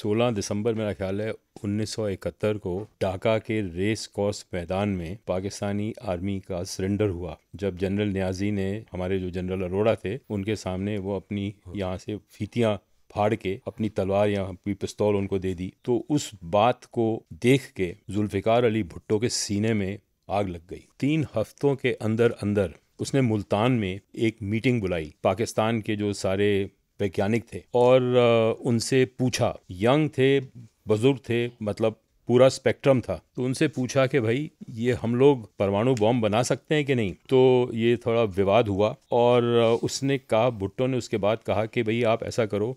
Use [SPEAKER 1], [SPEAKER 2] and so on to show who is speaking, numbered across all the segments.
[SPEAKER 1] 16 दिसंबर मेरा ख्याल है 1971 को ढाका के रेस कोर्स मैदान में पाकिस्तानी आर्मी का सरेंडर हुआ जब जनरल न्याजी ने हमारे जो जनरल अरोड़ा थे उनके सामने वो अपनी यहाँ से फीतियाँ फाड़ के अपनी तलवार या अपनी पिस्तौल उनको दे दी तो उस बात को देख के जुल्फ़िकार अली भुट्टो के सीने में आग लग गई तीन हफ्तों के अंदर अंदर उसने मुल्तान में एक मीटिंग बुलाई पाकिस्तान के जो सारे वैज्ञानिक थे और उनसे पूछा यंग थे बुज़ुर्ग थे मतलब पूरा स्पेक्ट्रम था तो उनसे पूछा कि भाई ये हम लोग परमाणु बॉम्ब बना सकते हैं कि नहीं तो ये थोड़ा विवाद हुआ और उसने कहा भुट्टो ने उसके बाद कहा कि भाई आप ऐसा करो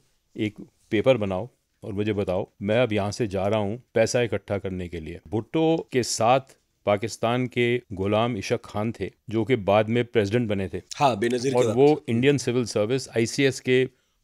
[SPEAKER 1] एक पेपर बनाओ और मुझे बताओ मैं अब यहाँ से जा रहा हूँ पैसा इकट्ठा करने के लिए भुट्टो के साथ पाकिस्तान के गुलाम इशक खान थे जो कि बाद में प्रेसिडेंट बने थे हाँ और वो इंडियन सिविल सर्विस आईसीएस के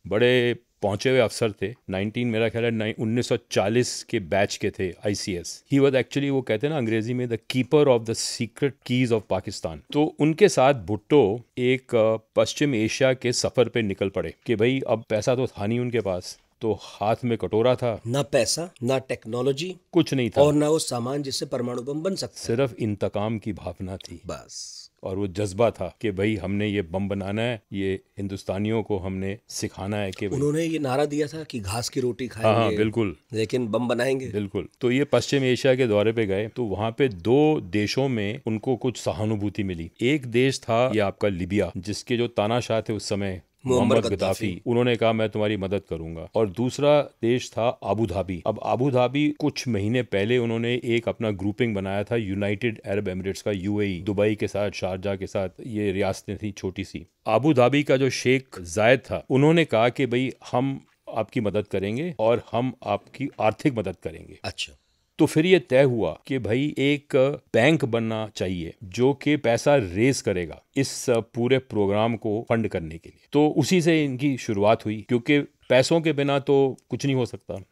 [SPEAKER 1] बड़े पहुंचे हुए अफसर थे 19 मेरा ख्याल है उन्नीस के बैच के थे आईसीएस ही वॉज एक्चुअली वो कहते हैं ना अंग्रेजी में the keeper of the secret keys of Pakistan तो उनके साथ भुट्टो एक पश्चिम एशिया के सफर पे निकल पड़े कि भाई अब पैसा तो था नहीं उनके पास तो हाथ में कटोरा था ना पैसा ना टेक्नोलॉजी कुछ नहीं था और ना वो सामान जिससे परमाणु बम बन सकता सिर्फ इंतकाम की भावना थी बस और वो जज्बा था कि भाई हमने ये बम बनाना है ये हिंदुस्तानियों को हमने सिखाना है कि उन्होंने ये नारा दिया था कि घास की रोटी खाएंगे हाँ, हाँ बिल्कुल लेकिन बम बनाएंगे बिल्कुल तो ये पश्चिम एशिया के दौरे पे गए तो वहाँ पे दो देशों में उनको कुछ सहानुभूति मिली एक देश था ये आपका लिबिया जिसके जो तानाशाह थे उस समय मोहम्मद गद्दाफी उन्होंने कहा मैं तुम्हारी मदद करूंगा और दूसरा देश था आबू धाबी अब आबू धाबी कुछ महीने पहले उन्होंने एक अपना ग्रुपिंग बनाया था यूनाइटेड अरब एमिरेट्स का यूएई e, दुबई के साथ शारजा के साथ ये रियासतें थी छोटी सी आबू धाबी का जो शेख जायद था उन्होंने कहा कि भाई हम आपकी मदद करेंगे और हम आपकी आर्थिक मदद करेंगे अच्छा तो फिर ये तय हुआ कि भाई एक बैंक बनना चाहिए जो कि पैसा रेज करेगा इस पूरे प्रोग्राम को फंड करने के लिए तो उसी से इनकी शुरुआत हुई क्योंकि पैसों के बिना तो कुछ नहीं हो सकता